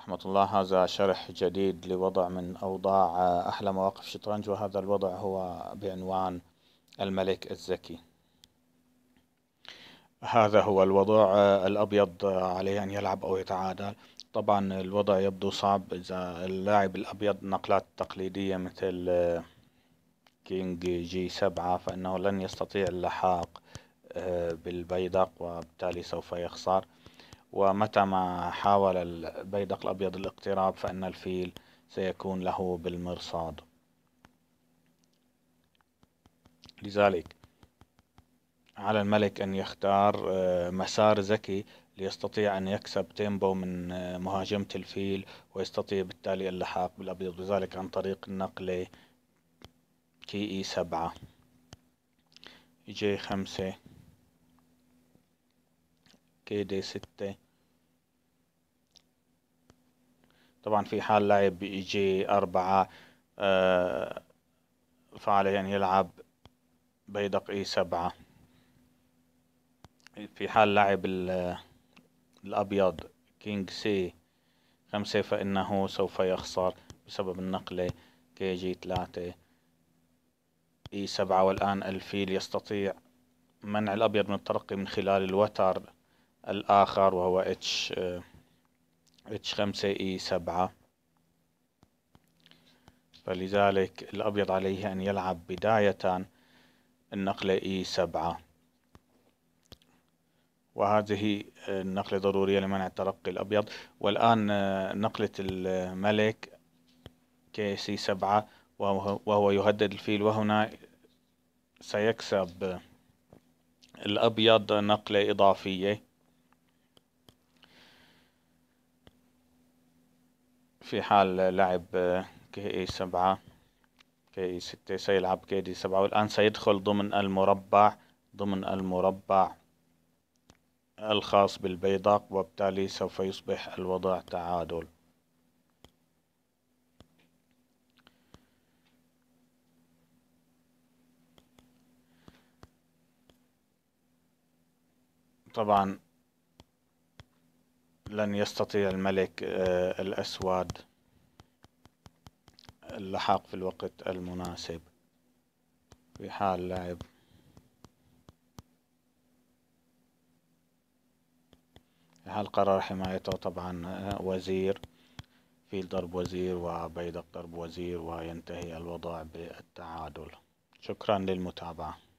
رحمة الله هذا شرح جديد لوضع من أوضاع أحلى مواقف شطرنج وهذا الوضع هو بعنوان الملك الذكي هذا هو الوضع الأبيض عليه أن يلعب أو يتعادل طبعا الوضع يبدو صعب إذا اللاعب الأبيض نقلات تقليدية مثل كينج جي سبعة فإنه لن يستطيع اللحاق بالبيدق وبالتالي سوف يخسر ومتى ما حاول البيدق الأبيض الاقتراب فإن الفيل سيكون له بالمرصاد لذلك على الملك أن يختار آه، مسار ذكي ليستطيع أن يكسب تيمبو من آه، مهاجمة الفيل ويستطيع بالتالي اللحاق بالأبيض لذلك عن طريق النقلة كي إي سبعة جي خمسة دي ستة طبعا في حال لاعب بيجي أربعة آه فعليه أن يلعب بيدق إي سبعة في حال لاعب الأبيض كينج سي خمسة فإنه سوف يخسر بسبب النقلة كي جي ثلاثة إي سبعة والآن الفيل يستطيع منع الأبيض من الترقي من خلال الوتر الآخر وهو اتش اتش آه، خمسة اي e سبعة فلذلك الأبيض عليه أن يلعب بداية النقلة اي e سبعة وهذه النقلة ضرورية لمنع الترقي الأبيض والآن آه، نقلة الملك كي سي سبعة وهو يهدد الفيل وهنا سيكسب الأبيض نقلة إضافية في حال لعب آه، كي اي سبعة كي اي ستة سيلعب كي دي سبعة والآن سيدخل ضمن المربع ضمن المربع الخاص بالبيضاق وبالتالي سوف يصبح الوضع تعادل طبعا لن يستطيع الملك آه، الأسود اللحاق في الوقت المناسب في حال لعب في حال قرار حمايته طبعا آه، وزير في ضرب وزير وبيدق ضرب وزير وينتهي الوضع بالتعادل شكرا للمتابعة